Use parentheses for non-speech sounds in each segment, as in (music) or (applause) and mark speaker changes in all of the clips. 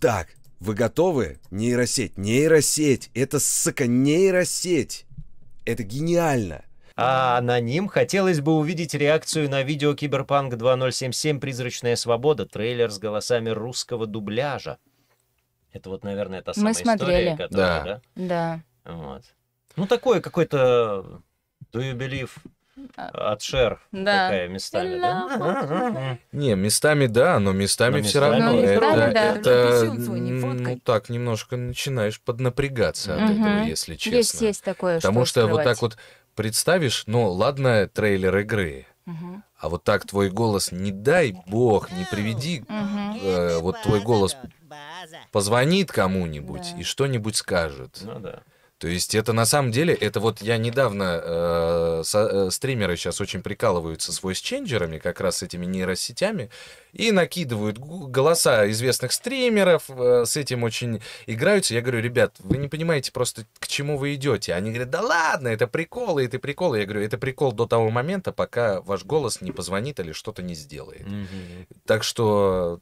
Speaker 1: Так, вы готовы? Нейросеть, нейросеть, это, сука,
Speaker 2: нейросеть. Это гениально. А аноним хотелось бы увидеть реакцию на видео «Киберпанк 2077. Призрачная свобода», трейлер с голосами русского дубляжа. Это вот, наверное, та самая Мы смотрели. история, которая, да? Да. Вот. Ну, такое какое-то... Do you believe от шер да. такая местами, да?
Speaker 1: Не, местами да, но местами все равно это, ну, так немножко начинаешь поднапрягаться от этого, если честно. Есть, есть такое, Потому что, вот так вот представишь, ну ладно, трейлер игры, а вот так твой голос, не дай бог, не ну, приведи,
Speaker 2: э,
Speaker 1: вот твой голос позвонит кому-нибудь да. и что-нибудь скажет. Ну да. То есть это на самом деле, это вот я недавно, э, со, э, стримеры сейчас очень прикалываются с войс-ченджерами, как раз с этими нейросетями, и накидывают голоса известных стримеров, э, с этим очень играются. Я говорю, ребят, вы не понимаете просто, к чему вы идете. Они говорят, да ладно, это приколы, это приколы. Я говорю, это прикол до того момента, пока ваш голос не позвонит или что-то не сделает. Mm-hmm. Так что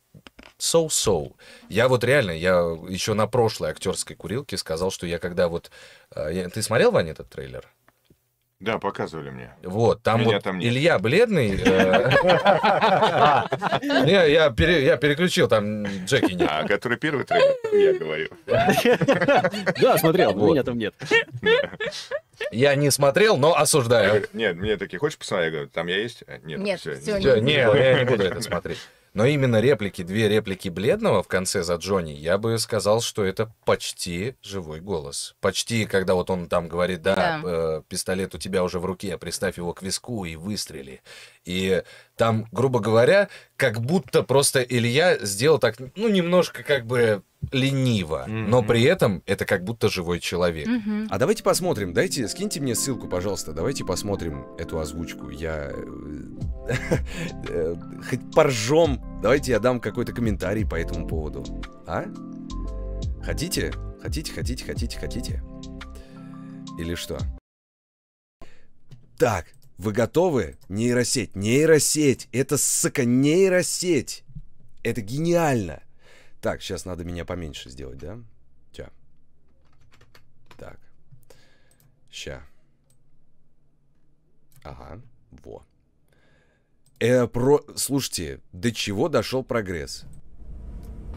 Speaker 1: so-so. Я вот реально, я еще на прошлой актерской курилке сказал, что я когда вот... Э, я, ты смотрел, Ваня, этот трейлер? Да, показывали мне. Вот, там Меня вот там нет. Илья Бледный. Э, (laughs) не, я переключил, там Джеки нет. А, который первый трейлер, я говорю. (laughs) Да, смотрел, меня там нет. Я не смотрел, но осуждаю. Нет, мне такие, хочешь посмотреть? Я говорю, там я есть? Э, нет, все. Нет, я не буду это смотреть. Но именно реплики, две реплики бледного в конце за Джонни, я бы сказал, что это почти живой голос. Почти, когда вот он там говорит, да, да. Э, пистолет у тебя уже в руке, приставь его к виску и выстрели. И там, грубо говоря, как будто просто Илья сделал так, ну, немножко как бы лениво, mm-hmm. но при этом это как будто живой человек. Mm-hmm. А давайте посмотрим, дайте, скиньте мне ссылку, пожалуйста, давайте посмотрим эту озвучку. Я э, (laughs) э, хоть поржем Давайте я дам какой-то комментарий по этому поводу. А? Хотите? Хотите, хотите, хотите, хотите? Или что? Так, вы готовы? Нейросеть, нейросеть, это, сука, нейросеть. Это гениально. Так, сейчас надо меня поменьше сделать, да? Тя. Так. Ща. Ага, во. Э, про... Слушайте, до чего дошел прогресс?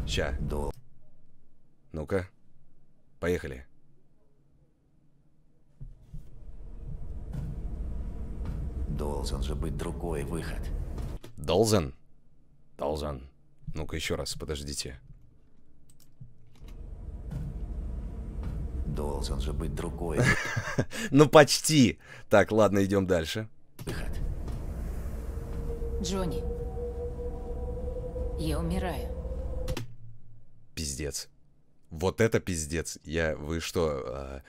Speaker 1: Ща. До... Ну-ка, поехали. Должен же быть другой выход. Должен? Должен. Ну-ка еще раз, подождите.
Speaker 2: Должен же быть
Speaker 1: другой. (laughs) ну почти. Так, ладно, идем дальше.
Speaker 2: Джонни, я умираю.
Speaker 1: Пиздец. Вот это пиздец. Я... Вы что? А...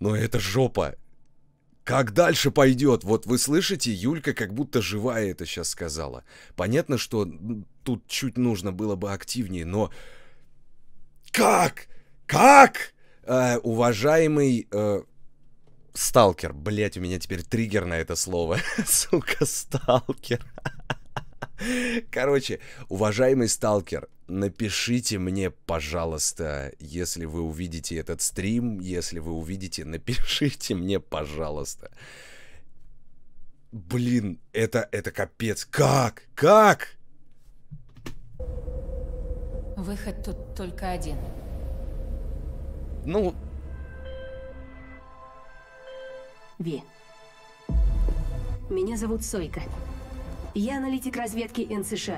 Speaker 1: Но ну это жопа. Как дальше пойдет? Вот вы слышите, Юлька как будто живая это сейчас сказала. Понятно, что тут чуть нужно было бы активнее, но... Как? Как? Э, уважаемый... Э, Сталкер, блять, у меня теперь триггер на это слово. (laughs) Сука, сталкер. Короче, уважаемый сталкер, напишите мне, пожалуйста, если вы увидите этот стрим, если вы увидите, (laughs) напишите мне, пожалуйста. Блин, это, это капец. Как? Как?
Speaker 2: Выход тут только один. Ну, Ви. Меня зовут Сойка. Я аналитик разведки НСШ.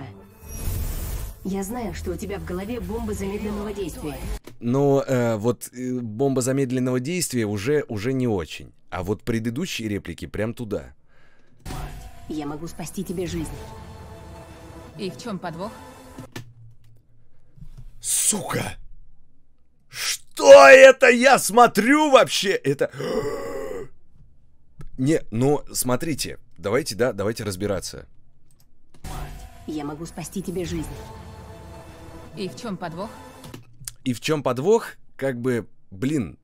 Speaker 2: Я знаю, что у тебя в голове бомба замедленного действия.
Speaker 1: Но э, вот э, бомба замедленного действия уже, уже не очень. А вот предыдущие реплики прям туда.
Speaker 2: Я могу спасти тебе жизнь. И в чем подвох? Сука!
Speaker 1: Что это я смотрю вообще? Это... Не, но смотрите, давайте, да, давайте разбираться.
Speaker 2: Я могу спасти тебе жизнь. И в чем подвох?
Speaker 1: И в чем подвох? Как бы, блин.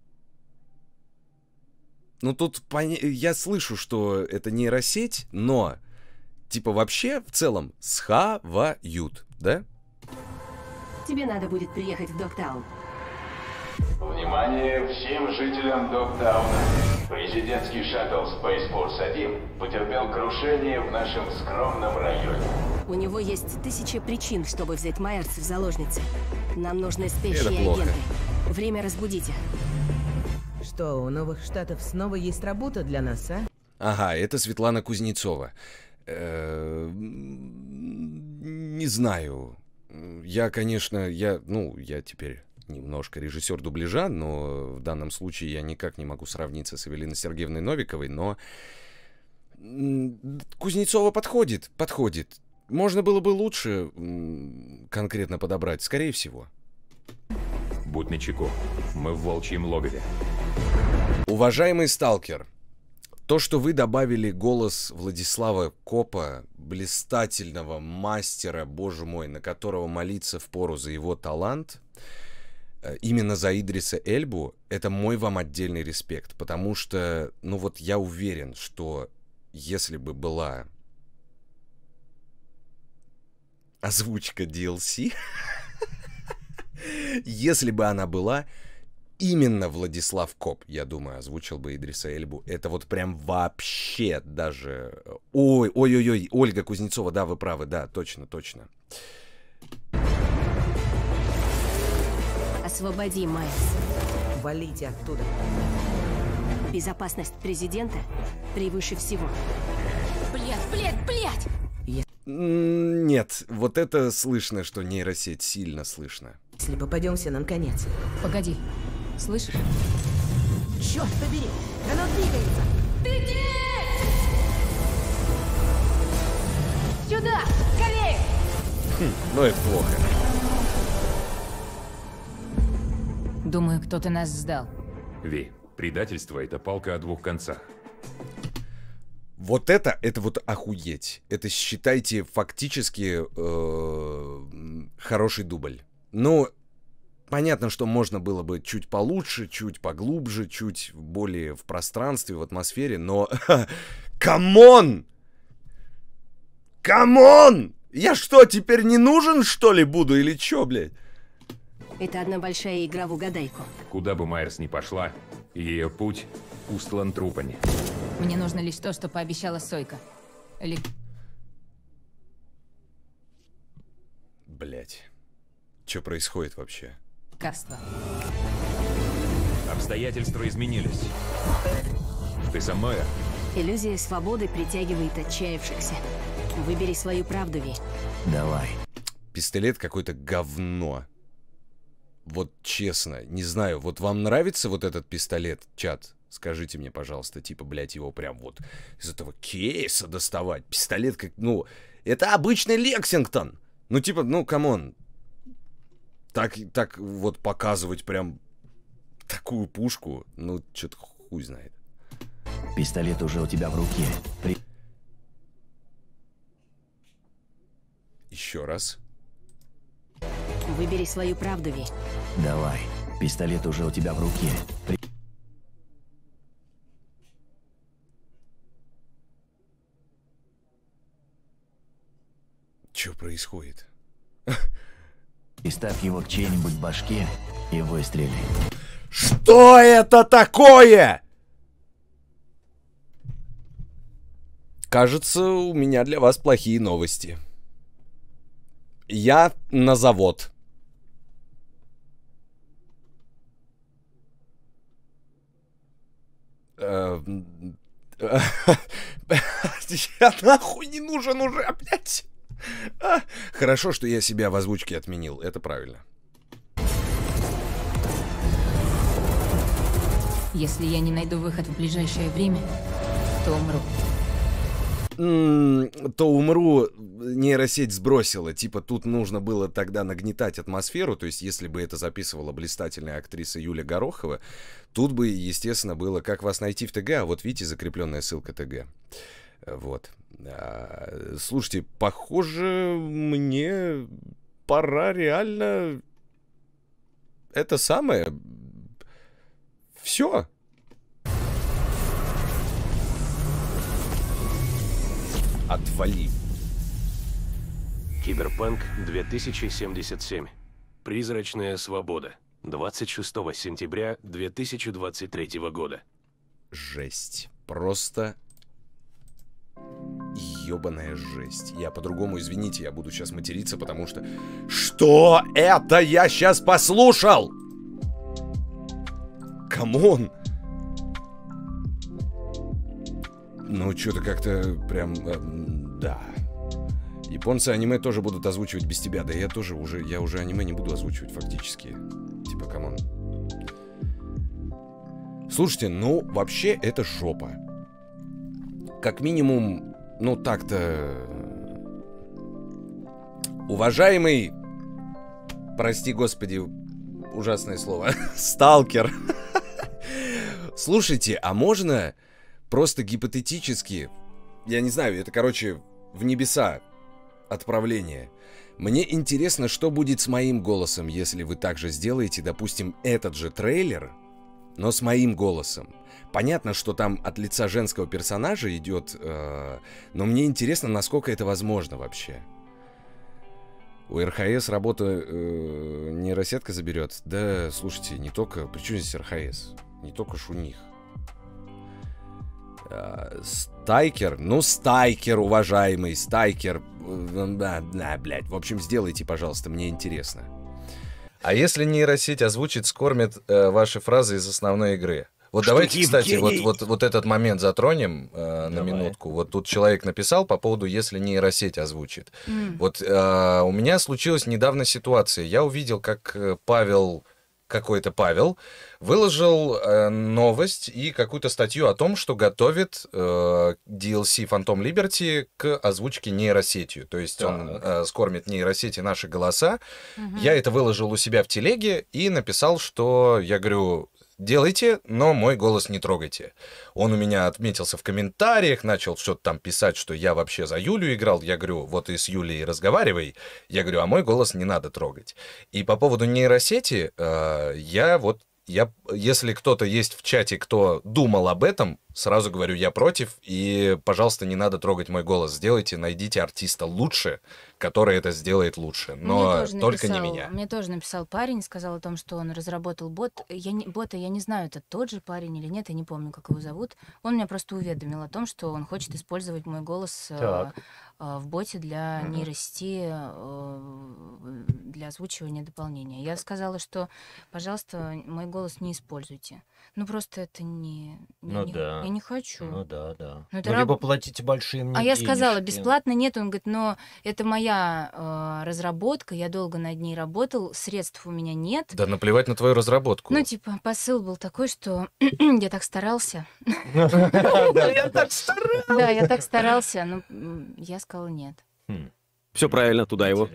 Speaker 1: Ну тут пони... я слышу, что это нейросеть, но типа вообще в целом схавают, да?
Speaker 2: Тебе надо будет приехать в Доктаун. Внимание всем жителям
Speaker 1: Доктауна. Президентский шаттл Space Force 1 потерпел крушение в нашем
Speaker 2: скромном районе. У него есть тысяча причин, чтобы взять Майерс в заложницы. Нам нужны спящие агенты. Время разбудите. Что, у новых штатов снова есть работа для нас, а?
Speaker 1: Ага, это Светлана Кузнецова. Эм, не знаю. Я, конечно, я, ну, я теперь немножко режиссер дубляжа, но в данном случае я никак не могу сравниться с Эвелиной Сергеевной Новиковой, но Кузнецова подходит, подходит. Можно было бы лучше конкретно подобрать, скорее всего. Будь начеку, мы в волчьем логове. Уважаемый сталкер, то, что вы добавили голос Владислава Копа, блистательного мастера, боже мой, на которого молиться в пору за его талант – Э, именно за Идриса Эльбу, это мой вам отдельный респект, потому что, ну вот я уверен, что если бы была озвучка DLC, (laughs) если бы она была, именно Владислав Коп, я думаю, озвучил бы Идриса Эльбу. Это вот прям вообще даже... Э, ой, ой-ой-ой, Ольга Кузнецова, да, вы правы, да, точно, точно. Точно.
Speaker 2: Освободи Майлз. Валите оттуда. Безопасность президента превыше всего. Блядь, блядь, блядь! Я... Нет,
Speaker 1: вот это слышно, что нейросеть сильно слышно.
Speaker 2: Если попадемся нам конец. Погоди, слышишь? Черт побери! Оно двигается! Беги! Сюда! Скорее!
Speaker 1: Хм, ну это плохо.
Speaker 2: Думаю, кто-то нас сдал.
Speaker 1: Ви, предательство – это палка о двух концах. Вот это, это вот охуеть. Это считайте фактически э, хороший дубль. Ну, понятно, что можно было бы чуть получше, чуть поглубже, чуть более в пространстве, в атмосфере, но... (laughs) Камон! Камон! Я что, теперь не нужен, что ли, буду или чё, блядь?
Speaker 2: Это одна большая игра в угадайку.
Speaker 1: Куда бы Майерс ни пошла, ее путь устлан трупами.
Speaker 2: Мне нужно лишь то, что пообещала Сойка. Ли...
Speaker 1: Блять. Что происходит вообще? Каство. Обстоятельства изменились.
Speaker 2: Ты со мной? Иллюзия свободы притягивает отчаявшихся. Выбери свою правду, Ви.
Speaker 1: Давай. Пистолет какое-то говно. Вот честно, не знаю, вот вам нравится вот этот пистолет, чат? Скажите мне, пожалуйста, типа, блядь, его прям вот из этого кейса доставать. Пистолет как, ну, это обычный Лексингтон. Ну, типа, ну, камон. Так, так вот показывать прям такую пушку, ну, что-то хуй знает. Пистолет уже у тебя в руке. При... Еще раз.
Speaker 2: Выбери свою правду, Ви. Давай. Пистолет уже у тебя в руке. При...
Speaker 1: Что происходит? ставь его к чьей-нибудь башке и выстрели. Что это такое? Кажется, у меня для вас плохие новости. Я на завод. Э, (laughs) я нахуй не нужен
Speaker 2: уже опять. А,
Speaker 1: хорошо, что я себя в озвучке отменил. Это правильно.
Speaker 2: Если я не найду выход в ближайшее время, то умру
Speaker 1: то умру, нейросеть сбросила. Типа тут нужно было тогда нагнетать атмосферу. То есть если бы это записывала блистательная актриса Юля Горохова, тут бы, естественно, было «Как вас найти в ТГ?», а вот видите закрепленная ссылка ТГ. Вот. А, слушайте, похоже, мне пора реально это самое. Все. Отвали. Киберпанк 2077. Призрачная свобода. 26 сентября 2023 года. Жесть. Просто Ёбаная жесть. Я по-другому, извините, я буду сейчас материться, потому что... Что это я сейчас послушал? Камон! Ну, что-то как-то прям... Э, да. Японцы аниме тоже будут озвучивать без тебя. Да я тоже уже... Я уже аниме не буду озвучивать фактически. Типа, камон. Слушайте, ну, вообще это жопа. Как минимум, ну, так-то... Э, уважаемый... Прости, господи, ужасное слово. (laughs) Сталкер. (laughs) Слушайте, а можно просто гипотетически, я не знаю, это, короче, в небеса отправление. Мне интересно, что будет с моим голосом, если вы также сделаете, допустим, этот же трейлер, но с моим голосом. Понятно, что там от лица женского персонажа идет, э, но мне интересно, насколько это возможно вообще. У РХС работа э, нейросетка заберет. Да, слушайте, не только... Причем здесь РХС? Не только ж у них. Стайкер? Ну, Стайкер, уважаемый, Стайкер. Да, да, блядь. В общем, сделайте, пожалуйста, мне интересно. А если нейросеть озвучит, скормит э, ваши фразы из основной игры? Вот Что давайте, кстати, вот, вот, вот этот момент затронем э, на Давай. минутку. Вот тут человек написал по поводу, если нейросеть озвучит. Mm. Вот э, у меня случилась недавно ситуация. Я увидел, как э, Павел какой-то Павел выложил э, новость и какую-то статью о том, что готовит э, DLC Phantom Liberty к озвучке нейросетью. То есть так. он э, скормит нейросети наши голоса. Угу. Я это выложил у себя в телеге и написал, что я говорю, делайте, но мой голос не трогайте. Он у меня отметился в комментариях, начал что-то там писать, что я вообще за Юлю играл. Я говорю, вот и с Юлей разговаривай. Я говорю, а мой голос не надо трогать. И по поводу нейросети, э, я вот я, если кто-то есть в чате, кто думал об этом, сразу говорю, я против, и, пожалуйста, не надо трогать мой голос. Сделайте, найдите артиста лучше, который это сделает лучше, но только не меня.
Speaker 2: Мне тоже написал парень, сказал о том, что он разработал бот. Я не, бота, я не знаю, это тот же парень или нет, я не помню, как его зовут. Он меня просто уведомил о том, что он хочет использовать мой голос э, так. А, в боте для mm-hmm. для озвучивания дополнения. Я сказала, что, пожалуйста, мой голос не используйте ну просто это не... Ну не, да. Я не хочу. Ну да, да. Ну, ну раб... либо платите большие мне А денежки. я сказала, бесплатно нет. Он говорит, но это моя э, разработка, я долго над ней работал, средств у меня нет.
Speaker 1: Да наплевать на твою разработку.
Speaker 2: Ну типа посыл был такой, что (clears throat) я так старался. (laughs) (laughs) Да, я так старался. Да, я так старался, но я сказала нет. Хм. Все правильно, туда его.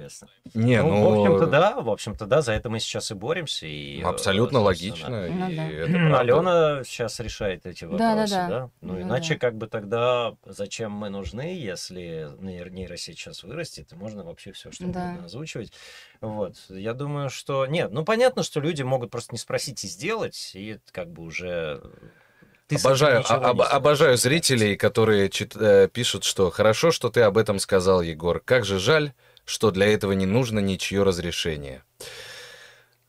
Speaker 2: Не, ну, ну, в общем-то, да, в общем-то, да, за это мы сейчас и боремся. И, э, Абсолютно логично. Ну, и да. Алена сейчас решает эти вопросы, да? да, да. да? Ну, да, ну иначе да. как бы тогда зачем мы нужны, если нейросеть сейчас вырастет, и можно вообще все, что да. угодно озвучивать. Вот, я думаю, что... Нет, ну, понятно, что люди могут просто не спросить и сделать, и это как бы уже ты обожаю, а, об,
Speaker 1: обожаю зрителей, которые чит, э, пишут, что хорошо, что ты об этом сказал, Егор. Как же жаль, что для этого не нужно ничье разрешение.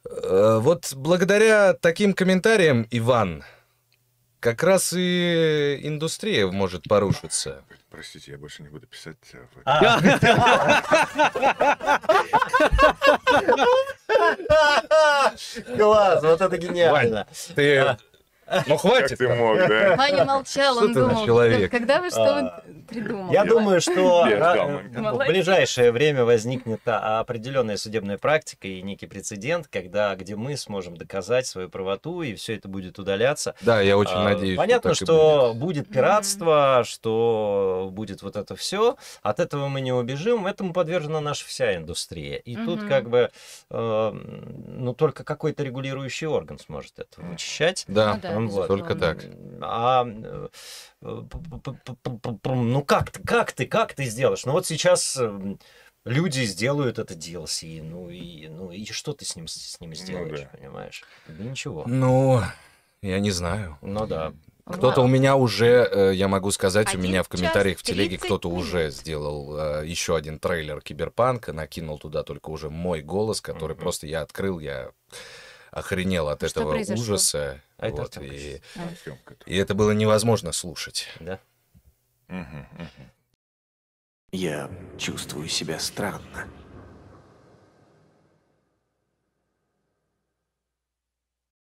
Speaker 1: Э, вот благодаря таким комментариям, Иван, как раз и индустрия может порушиться.
Speaker 2: Простите, я больше не буду писать. Э, а. (laughs) Класс, вот это гениально. Ты а. Ну хватит. Как ты мог, да? Ваня молчал, он думал, человек? когда вы что а, придумал? Я думаю, что в ближайшее время возникнет а, определенная судебная практика и некий прецедент, когда где мы сможем доказать свою правоту, и все это будет удаляться. Да, я очень а, надеюсь. Понятно, что будет пиратство, что будет вот это все. От этого мы не убежим. Этому подвержена наша вся индустрия. И тут как бы, э, ну только какой-то регулирующий орган сможет это вычищать. Да. Ну вот. Только так. А ну как, ты, как ты, как ты сделаешь? Ну вот сейчас эм, люди сделают это DLC, ну и, ну и что ты с ним, с ним ну сделаешь, ну, да. понимаешь? Да ничего. Ну,
Speaker 1: я не знаю.
Speaker 2: Ну да. Кто-то у
Speaker 1: меня уже, э, я могу сказать, а у меня в комментариях в телеге кто-то уже сделал э, еще один трейлер Киберпанка, накинул туда только уже мой голос, который просто я открыл, я охренел от Что этого произошло? ужаса. А вот, и, а. и это было невозможно слушать. Да. Угу, угу. Я
Speaker 2: чувствую себя странно.